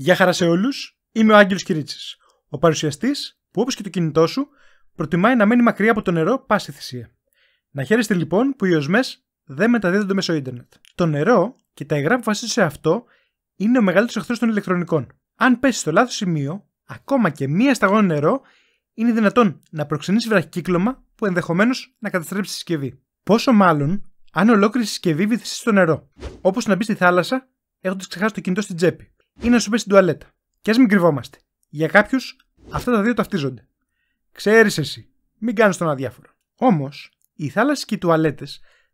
Γεια χαρά σε όλους, είμαι ο Άγγελος Κυρίτσι. Ο παρουσιαστής που όπως και το κινητό σου προτιμάει να μένει μακριά από το νερό πάση θυσία. Να χαίρεστε λοιπόν που οι οσμές δεν μεταδίδονται μέσω ίντερνετ. Το νερό και τα υγρά που βασίζονται σε αυτό είναι ο μεγαλύτερος εχθρός των ηλεκτρονικών. Αν πέσει στο λάθος σημείο, ακόμα και μία σταγόνα νερό, είναι δυνατόν να προξενήσει κύκλωμα που ενδεχομένως να καταστρέψει τη συσκευή. Πόσο μάλλον αν ολόκληρη συσκευή βυθιστεί στο νερό, όπως να μπει στη θάλασσα έχοντας ξεχάσει το κινητό στην τσέπη είναι να σου πει στην τουαλέτα. Και ας μην κρυβόμαστε. Για κάποιους αυτά τα δύο ταυτίζονται. Ξέρεις εσύ, μην κάνεις τον αδιάφορο. Όμως, οι θάλασσες και οι τουαλέτες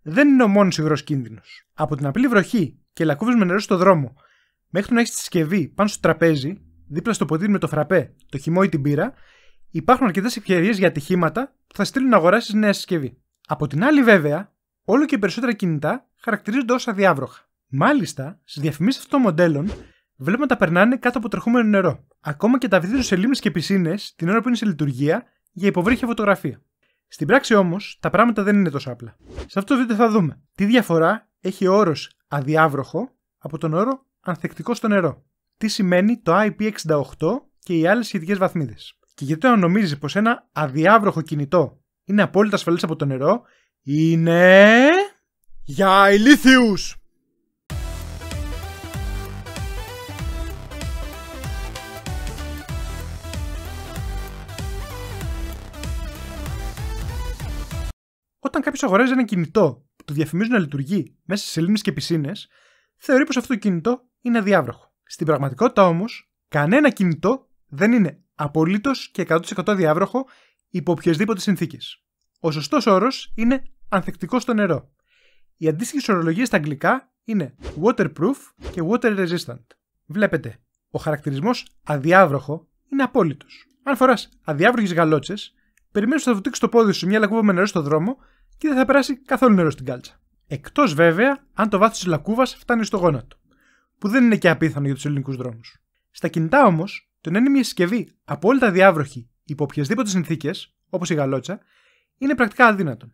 δεν είναι ο μόνος υγρός κίνδυνος. Από την απλή βροχή και λακκούβες με νερό στο δρόμο, μέχρι να έχεις τη συσκευή πάνω στο τραπέζι, δίπλα στο ποτήρι με το φραπέ, το χυμό ή την πύρα, υπάρχουν αρκετές ευκαιρίες για ατυχήματα που θα στείλουν να αγοράσεις νέα συσκευή. Από την άλλη, βέβαια, όλο και περισσότερα κινητά χαρακτηρίζονται ως αδιάβροχα. Μάλιστα, στις διαφημίσεις αυτών των μοντέλων Βλέπουμε τα περνάνε κάτω από τρεχούμενο νερό. Ακόμα και τα βυθίζουν σε λίμνες και πισίνες την ώρα που είναι σε λειτουργία για υποβρύχια φωτογραφία. Στην πράξη όμως, τα πράγματα δεν είναι τόσο απλά. Σε αυτό το βίντεο θα δούμε τι διαφορά έχει ο όρος αδιάβροχο από τον όρο ανθεκτικό στο νερό. Τι σημαίνει το IP68 και οι άλλες σχετικές βαθμίδες. Και γιατί όταν νομίζει πως ένα αδιάβροχο κινητό είναι απόλυτα ασφαλές από το νερό, είναι. για ηλίθιους! όταν κάποιος αγοράζει ένα κινητό που του διαφημίζουν να λειτουργεί μέσα σε σελίδε και πισίνες, θεωρεί πως αυτό το κινητό είναι αδιάβροχο. Στην πραγματικότητα όμως, κανένα κινητό δεν είναι απολύτως και 100% αδιάβροχο υπό οποιασδήποτε συνθήκες. Ο σωστός όρος είναι ανθεκτικός στο νερό. Οι αντίστοιχες ορολογίες στα αγγλικά είναι waterproof και water resistant. Βλέπετε, ο χαρακτηρισμός αδιάβροχο είναι απόλυτος. Αν φοράς αδιάβροχες γαλότσες, περιμένεις ότι το πόδι σου μια λακκούβα με νερό στο δρόμο και δεν θα περάσει καθόλου νερό στην κάλτσα. Εκτός βέβαια αν το βάθος της λακκούβας φτάνει στο γόνατο, που δεν είναι και απίθανο για τους ελληνικούς δρόμους. Στα κινητά όμως, το να είναι μια συσκευή απόλυτα διάβροχη υπό οποιασδήποτε συνθήκες, όπως η γαλότσα, είναι πρακτικά αδύνατον.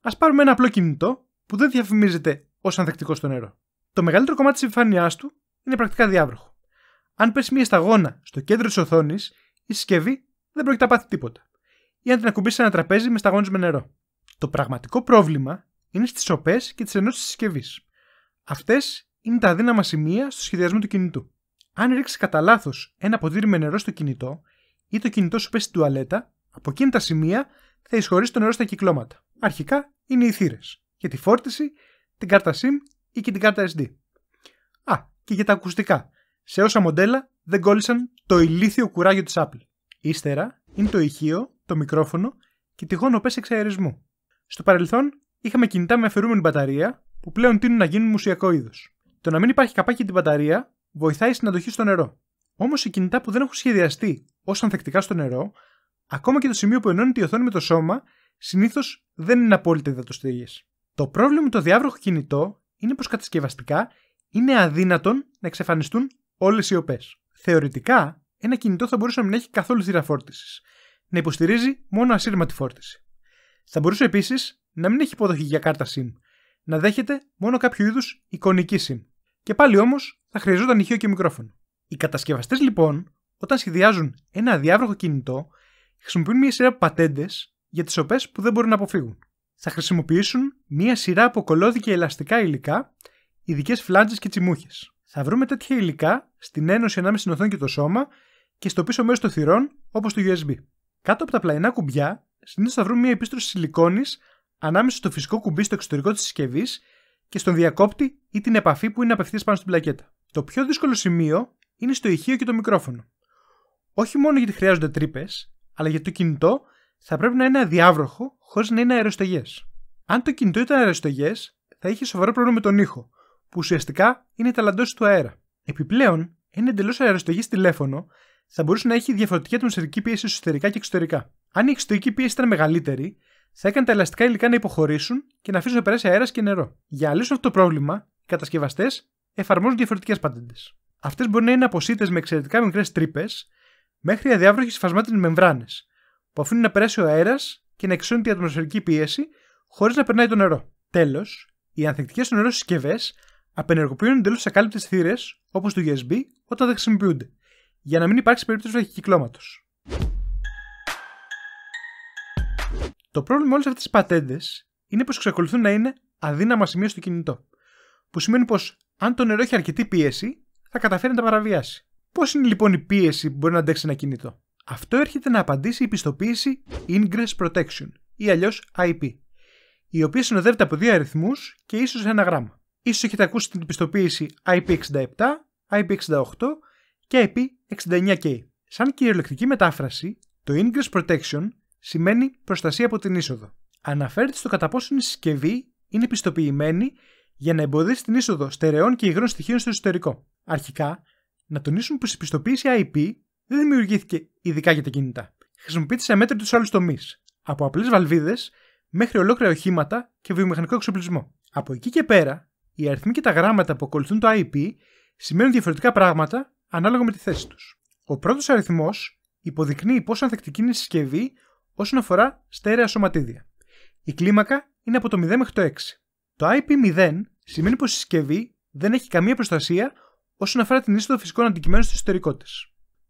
Ας πάρουμε ένα απλό κινητό που δεν διαφημίζεται ως ανθεκτικό στο νερό. Το μεγαλύτερο κομμάτι της επιφάνειάς του είναι πρακτικά διάβροχο. Αν πέσει μια σταγόνα στο κέντρο της οθόνης, η συσκευή δεν πρόκειται να πάθει τίποτα ή αν την ακουμπήσεις σε ένα τραπέζι με σταγόνε με νερό. Το πραγματικό πρόβλημα είναι στις σοπές και τις ενώσεις τη συσκευής. Αυτές είναι τα αδύναμα σημεία στο σχεδιασμό του κινητού. Αν ρίξεις κατά λάθος ένα ποτήρι με νερό στο κινητό ή το κινητό σου πέσει στην τουαλέτα, από εκείνη τα σημεία θα εισχωρήσει το νερό στα κυκλώματα. Αρχικά είναι οι θύρες. Για τη φόρτιση, την κάρτα SIM ή και την κάρτα SD. Α, και για τα ακουστικά. Σε όσα μοντέλα δεν κόλλησαν το ηλίθιο κουράγιο της Apple. Ύστερα είναι το ηχείο το μικρόφωνο και τη πέσει εξαερισμού. Στο παρελθόν είχαμε κινητά με αφαιρούμενη μπαταρία που πλέον τείνουν να γίνουν μουσιακό είδος. Το να μην υπάρχει καπάκι την μπαταρία βοηθάει στην αντοχή στο νερό. Όμως οι κινητά που δεν έχουν σχεδιαστεί ως ανθεκτικά στο νερό, ακόμα και το σημείο που ενώνει τη οθόνη με το σώμα, συνήθως δεν είναι απόλυτα υδατοστήγε. Το πρόβλημα με το διάβροχο κινητό είναι πως κατασκευαστικά είναι αδύνατον να εξαφανιστούν όλες οι οπέ. Θεωρητικά, ένα κινητό θα μπορούσε να μην έχει καθόλου θηραφόρτηση, να υποστηρίζει μόνο ασύρματη φόρτιση. Θα μπορούσε επίσης να μην έχει υποδοχή για κάρτα SIM, να δέχεται μόνο κάποιο είδους εικονική SIM. Και πάλι όμως θα χρειαζόταν ηχείο και μικρόφωνο. Οι κατασκευαστές λοιπόν, όταν σχεδιάζουν ένα αδιάβροχο κινητό, χρησιμοποιούν μια σειρά από πατέντες για τις οπές που δεν μπορούν να αποφύγουν. Θα χρησιμοποιήσουν μια σειρά από ελαστικά υλικά, ειδικές φλάντζες και τσιμούχες. Θα βρούμε τέτοια υλικά στην ένωση ανάμεσα στην οθόνη και το σώμα και στο πίσω μέρος των θυρών, όπως το USB. Κάτω από τα πλαϊνά κουμπιά, συνήθω θα βρούμε μια επίστρωση σιλικόνης ανάμεσα στο φυσικό κουμπί στο εξωτερικό της συσκευής και στον διακόπτη ή την επαφή που είναι απευθείας πάνω στην πλακέτα. Το πιο δύσκολο σημείο είναι στο ηχείο και το μικρόφωνο. Όχι μόνο γιατί χρειάζονται τρύπες, αλλά γιατί το κινητό θα πρέπει να είναι αδιάβροχο χωρίς να είναι αεροστεγές. Αν το κινητό ήταν αεροστεγές, θα είχε σοβαρό πρόβλημα με τον ήχο, που ουσιαστικά είναι η του αέρα. Επιπλέον, ένα εντελώς αεροστεγής τηλέφωνο θα μπορούσε να έχει διαφορετική ατμοσφαιρική πίεση εσωτερικά και εξωτερικά. Αν η εξωτερική πίεση ήταν μεγαλύτερη, θα έκανε τα ελαστικά υλικά να υποχωρήσουν και να αφήσουν να περάσει αέρας και νερό. Για να λύσουν αυτό το πρόβλημα, οι κατασκευαστές εφαρμόζουν διαφορετικές πατέντες. Αυτές μπορεί να είναι αποσύτες με εξαιρετικά μικρές τρύπες μέχρι αδιάβροχες με μεμβράνες, που αφήνουν να περάσει ο αέρας και να εξώνει την ατμοσφαιρική πίεση χωρίς να περνάει το νερό. Τέλος, οι ανθεκτικές στο νερό συσκευές απενεργοποιούν εντελώς ακάλυπτες θύρες όπως του USB όταν δεν για να μην υπάρξει περίπτωση βραχικυκλώματος. Το πρόβλημα όλε αυτέ τι πατέντες είναι πως εξακολουθούν να είναι αδύναμα σημεία στο κινητό. Που σημαίνει πως αν το νερό έχει αρκετή πίεση, θα καταφέρει να τα παραβιάσει. Πώς είναι λοιπόν η πίεση που μπορεί να αντέξει ένα κινητό, Αυτό έρχεται να απαντήσει η πιστοποίηση Ingress Protection ή αλλιώς IP, η οποία συνοδεύεται από δύο αριθμούς και ίσως ένα γράμμα. σω έχετε ακούσει την πιστοποίηση IP67, IP68 και επί 69K. Σαν κυριολεκτική μετάφραση, το Ingress Protection σημαίνει προστασία από την είσοδο. Αναφέρεται στο κατά πόσο η συσκευή είναι πιστοποιημένη για να εμποδίσει την είσοδο στερεών και υγρών στοιχείων στο εσωτερικό. Αρχικά, να τονίσουμε πως η πιστοποίηση IP δεν δημιουργήθηκε ειδικά για τα κινητά. Χρησιμοποιείται σε μέτρη τους άλλους τομείς, από απλές βαλβίδες μέχρι ολόκληρα οχήματα και βιομηχανικό εξοπλισμό. Από εκεί και πέρα, οι αριθμοί και τα γράμματα που ακολουθούν το IP σημαίνουν διαφορετικά πράγματα ανάλογα με τη θέση τους. Ο πρώτος αριθμός υποδεικνύει πόσο ανθεκτική είναι η συσκευή όσον αφορά στέρεα σωματίδια. Η κλίμακα είναι από το 0 μέχρι το 6. Το IP0 σημαίνει πως η συσκευή δεν έχει καμία προστασία όσον αφορά την είσοδο φυσικών αντικειμένων στο εσωτερικό τη.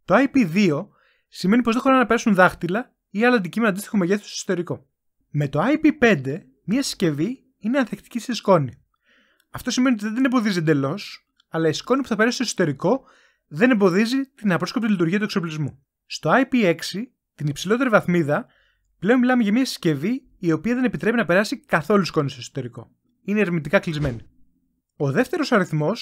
Το IP2 σημαίνει πως δεν χωράει να περάσουν δάχτυλα ή άλλα αντικείμενα αντίστοιχου μεγέθους στο εσωτερικό. Με το IP5, μια συσκευή είναι ανθεκτική σε σκόνη. Αυτό σημαίνει ότι δεν την εμποδίζει εντελώς, αλλά η σκόνη που θα περάσει στο εσωτερικό δεν εμποδίζει την απρόσκοπτη λειτουργία του εξοπλισμού. Στο IP6, την υψηλότερη βαθμίδα, πλέον μιλάμε για μια συσκευή η οποία δεν επιτρέπει να περάσει καθόλου σκόνη στο εσωτερικό. Είναι ερμητικά κλεισμένη. Ο δεύτερος αριθμός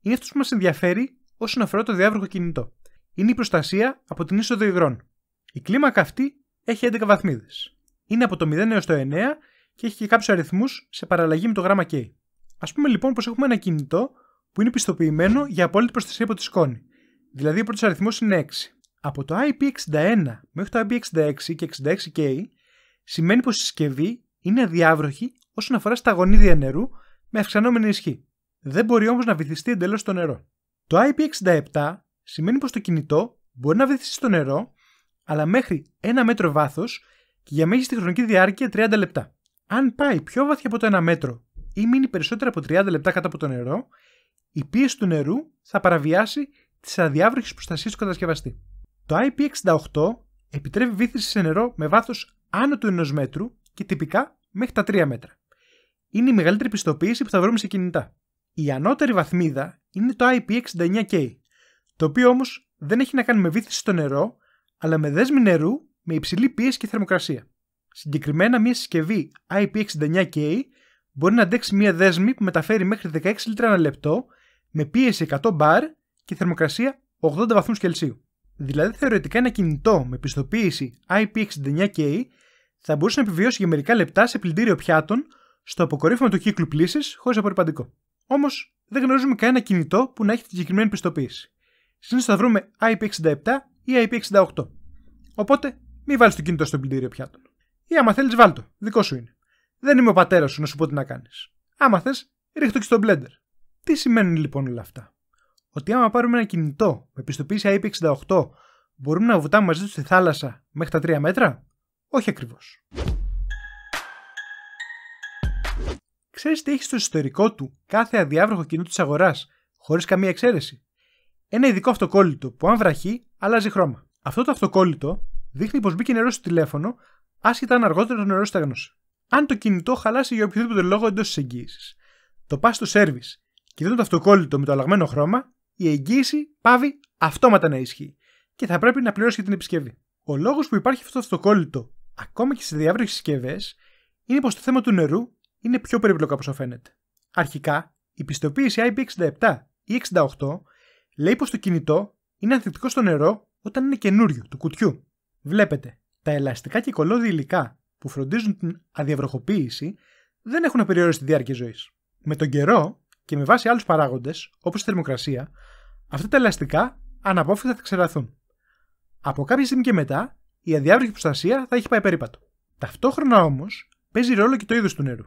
είναι αυτός που μας ενδιαφέρει όσον αφορά το διάβροχο κινητό. Είναι η προστασία από την είσοδο υγρών. Η κλίμακα αυτή έχει 11 βαθμίδες. Είναι από το 0 έως το 9 και έχει και κάποιους αριθμούς σε παραλλαγή με το γράμμα K. Ας πούμε λοιπόν πως έχουμε ένα κινητό που είναι πιστοποιημένο για απόλυτη προστασία από τη σκόνη. Δηλαδή ο πρώτος αριθμός είναι 6. Από το IP61 μέχρι το IP66 και 66K σημαίνει πως η συσκευή είναι αδιάβροχη όσον αφορά στα γονίδια νερού με αυξανόμενη ισχύ. Δεν μπορεί όμως να βυθιστεί εντελώς στο νερό. Το IP67 σημαίνει πως το κινητό μπορεί να βυθιστεί στο νερό, αλλά μέχρι 1 μέτρο βάθος και για μέγιστη χρονική διάρκεια 30 λεπτά. Αν πάει πιο βαθιά από το 1 μέτρο ή μείνει περισσότερα από 30 λεπτά κάτω από το νερό, η πίεση του νερού θα παραβιάσει τις αδιάβροχες προστασίες του κατασκευαστή. Το IP68 επιτρέπει βύθιση σε νερό με βάθος άνω του 1 μέτρου και τυπικά μέχρι τα 3 μέτρα. Είναι η μεγαλύτερη πιστοποίηση που θα βρούμε σε κινητά. Η ανώτερη βαθμίδα είναι το IP69K, το οποίο όμως δεν έχει να κάνει με βύθιση στο νερό, αλλά με δέσμη νερού με υψηλή πίεση και θερμοκρασία. Συγκεκριμένα, μια συσκευή IP69K μπορεί να αντέξει μια δέσμη που μεταφέρει μέχρι 16 λίτρα ανά λεπτό με πίεση 100 bar και θερμοκρασία 80 βαθμούς Κελσίου. Δηλαδή θεωρητικά ένα κινητό με πιστοποίηση IP69K θα μπορούσε να επιβιώσει για μερικά λεπτά σε πλυντήριο πιάτων στο αποκορύφωμα του κύκλου πλήσης χωρίς απορριπαντικό. Όμως δεν γνωρίζουμε κανένα κινητό που να έχει την συγκεκριμένη πιστοποίηση. Συνήθως θα βρούμε IP67 ή IP68. Οπότε μη βάλεις το κινητό στο πλυντήριο πιάτων. Ή άμα θέλεις, βάλτο. Δικό σου είναι. Δεν είμαι ο πατέρας σου να σου πω τι να κάνεις. Άμα θες, ρίχτω και στο μπλέντερ. Τι σημαίνουν λοιπόν όλα αυτά. Ότι άμα πάρουμε ένα κινητό με πιστοποίηση IP68, μπορούμε να βουτάμε μαζί τους στη θάλασσα μέχρι τα 3 μέτρα. Όχι ακριβώς. Ξέρεις τι έχει στο ιστορικό του κάθε αδιάβροχο κινητό της αγοράς, χωρίς καμία εξαίρεση. Ένα ειδικό αυτοκόλλητο που, αν βραχεί, αλλάζει χρώμα. Αυτό το αυτοκόλλητο δείχνει πως μπήκε νερό στο τηλέφωνο, άσχετα αν αργότερα το νερό στεγνώσε. Αν το κινητό χαλάσει για οποιοδήποτε λόγο εντός της εγγύησης, το πα στο service και δείτε το αυτοκόλλητο με το αλλαγμένο χρώμα, η εγγύηση πάβει αυτόματα να ισχύει και θα πρέπει να πληρώσει την επισκευή. Ο λόγος που υπάρχει αυτό το αυτοκόλλητο ακόμα και σε διάφορε συσκευές είναι πως το θέμα του νερού είναι πιο περίπλοκο όπω όσο φαίνεται. Αρχικά, η πιστοποίηση IP67 ή 68 λέει πως το κινητό είναι ανθεκτικό στο νερό όταν είναι καινούριο, του κουτιού. Βλέπετε, τα ελαστικά και κολόδια υλικά που φροντίζουν την αδιαβροχοποίηση δεν έχουν απεριόριστη διάρκεια ζωής. Με τον καιρό, και με βάση άλλους παράγοντες, όπως η θερμοκρασία, αυτά τα ελαστικά αναπόφευκτα θα ξεραθούν. Από κάποια στιγμή και μετά, η αδιάβροχη προστασία θα έχει πάει περίπατο. Ταυτόχρονα όμως, παίζει ρόλο και το είδος του νερού.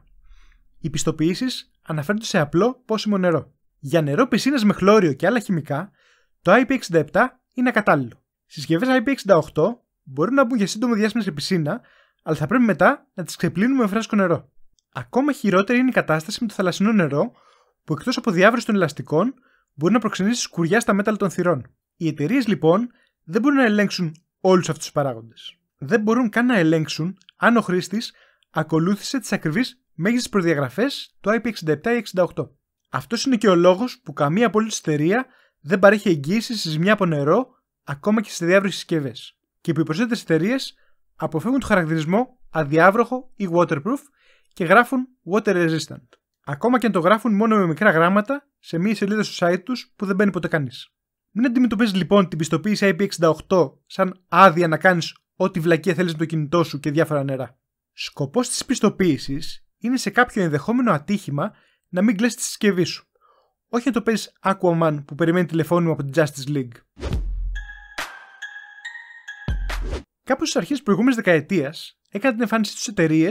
Οι πιστοποιήσεις αναφέρονται σε απλό πόσιμο νερό. Για νερό πισίνας με χλώριο και άλλα χημικά, το IP67 είναι ακατάλληλο. Συσκευές IP68 μπορούν να μπουν για σύντομο διάστημα σε πισίνα, αλλά θα πρέπει μετά να τις ξεπλύνουμε με φρέσκο νερό. Ακόμα χειρότερη είναι η κατάσταση με το θαλασσινό νερό, που εκτός από διάβρωση των ελαστικών μπορεί να προξενήσει σκουριά στα μέταλλα των θυρών. Οι εταιρείες λοιπόν δεν μπορούν να ελέγξουν όλους αυτούς τους παράγοντες. Δεν μπορούν καν να ελέγξουν αν ο χρήστης ακολούθησε τις ακριβείς μέγιστες προδιαγραφές του IP67 ή 68. Αυτός είναι και ο λόγος που καμία απολύτω εταιρεία δεν παρέχει εγγύησης σε ζημιά από νερό ακόμα και σε διάβρωση συσκευές. Και που οι περισσότερες εταιρείες αποφεύγουν το χαρακτηρισμό αδιάβροχο ή waterproof και γράφουν water resistant ακόμα και αν το γράφουν μόνο με μικρά γράμματα σε μία σελίδα στο site τους που δεν μπαίνει ποτέ κανείς. Μην αντιμετωπίζεις λοιπόν την πιστοποίηση IP68 σαν άδεια να κάνεις ό,τι βλακεία θέλεις με το κινητό σου και διάφορα νερά. Σκοπός της πιστοποίησης είναι σε κάποιο ενδεχόμενο ατύχημα να μην κλέσει τη συσκευή σου. Όχι να το παίζεις Aquaman που περιμένει τηλεφώνημα από την Justice League. Κάπω στις αρχές της προηγούμενης δεκαετίας έκανε την εμφάνισή τους εταιρείες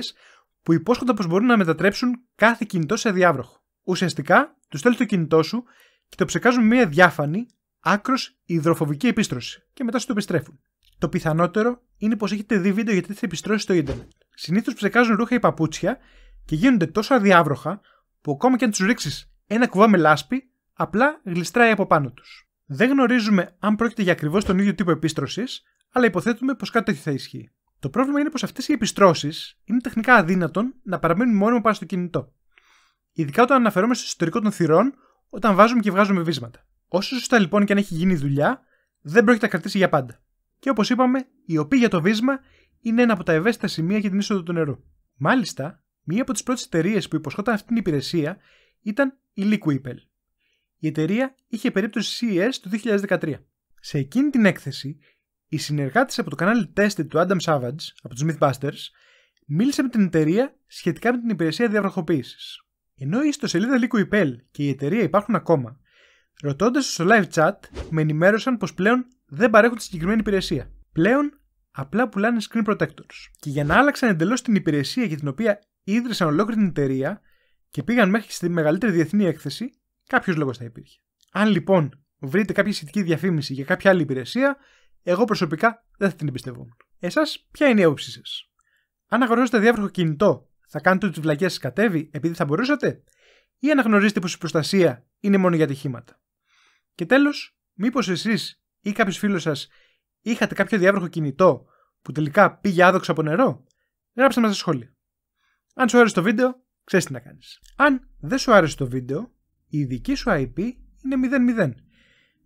που υπόσχονται πως μπορούν να μετατρέψουν κάθε κινητό σε διάβροχο. Ουσιαστικά, τους στέλνει το κινητό σου και το ψεκάζουν με μια διάφανη, άκρος υδροφοβική επίστρωση και μετά σου το επιστρέφουν. Το πιθανότερο είναι πως έχετε δει βίντεο για τέτοιες επιστρώσεις στο Ιντερνετ. Συνήθως ψεκάζουν ρούχα ή παπούτσια και γίνονται τόσο αδιάβροχα που ακόμα και αν τους ρίξεις ένα κουβά με λάσπη, απλά γλιστράει από πάνω τους. Δεν γνωρίζουμε αν πρόκειται για ακριβώς τον ίδιο τύπο επίστρωσης, αλλά υποθέτουμε πως κάτι τέτοιο θα ισχύει. Το πρόβλημα είναι πως αυτές οι επιστρώσεις είναι τεχνικά αδύνατον να παραμένουν μόνιμα πάνω στο κινητό. Ειδικά όταν αναφερόμαστε στο εσωτερικό των θυρών, όταν βάζουμε και βγάζουμε βίσματα. Όσο σωστά λοιπόν και αν έχει γίνει η δουλειά, δεν πρόκειται να κρατήσει για πάντα. Και όπως είπαμε, η οπή για το βίσμα είναι ένα από τα ευαίσθητα σημεία για την είσοδο του νερού. Μάλιστα, μία από τις πρώτες εταιρείες που υποσχόταν αυτή την υπηρεσία ήταν η Liquipel. Η εταιρεία είχε περίπτωση CES το 2013. Σε εκείνη την έκθεση, οι συνεργάτες από το κανάλι Tested του Adam Savage, από τους Mythbusters, μίλησαν με την εταιρεία σχετικά με την υπηρεσία διαβροχοποίηση. Ενώ η ιστοσελίδα Liquid Pell και η εταιρεία υπάρχουν ακόμα, ρωτώντας στο live chat, με ενημέρωσαν πως πλέον δεν παρέχουν τη συγκεκριμένη υπηρεσία. Πλέον απλά πουλάνε screen protectors. Και για να άλλαξαν εντελώς την υπηρεσία για την οποία ίδρυσαν ολόκληρη την εταιρεία και πήγαν μέχρι στη μεγαλύτερη διεθνή έκθεση, κάποιος λόγος θα υπήρχε. Αν λοιπόν βρείτε κάποια σχετική διαφήμιση για κάποια άλλη υπηρεσία, εγώ προσωπικά δεν θα την εμπιστευόμουν. Εσάς, ποια είναι η άποψή σας. Αν αγνωρίζετε διάβροχο κινητό, θα κάνετε ότι τι βλακές σας κατέβει επειδή θα μπορούσατε, ή αναγνωρίζετε πως η προστασία είναι μόνο για ατυχήματα. Και τέλος, μήπως εσείς ή κάποιος φίλος σας είχατε κάποιο διάβροχο κινητό που τελικά πήγε άδοξο από νερό, γράψτε μας στα σχόλια. Αν σου άρεσε το βίντεο, ξέρεις τι να κάνεις. Αν δεν σου άρεσε το βίντεο, η δική σου IP είναι 00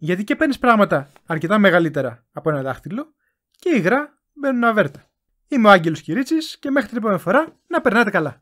γιατί και παίρνεις πράγματα αρκετά μεγαλύτερα από ένα δάχτυλο και υγρά μπαίνουν αβέρτα. Είμαι ο Άγγελος Κυρίτσης και μέχρι την επόμενη φορά να περνάτε καλά.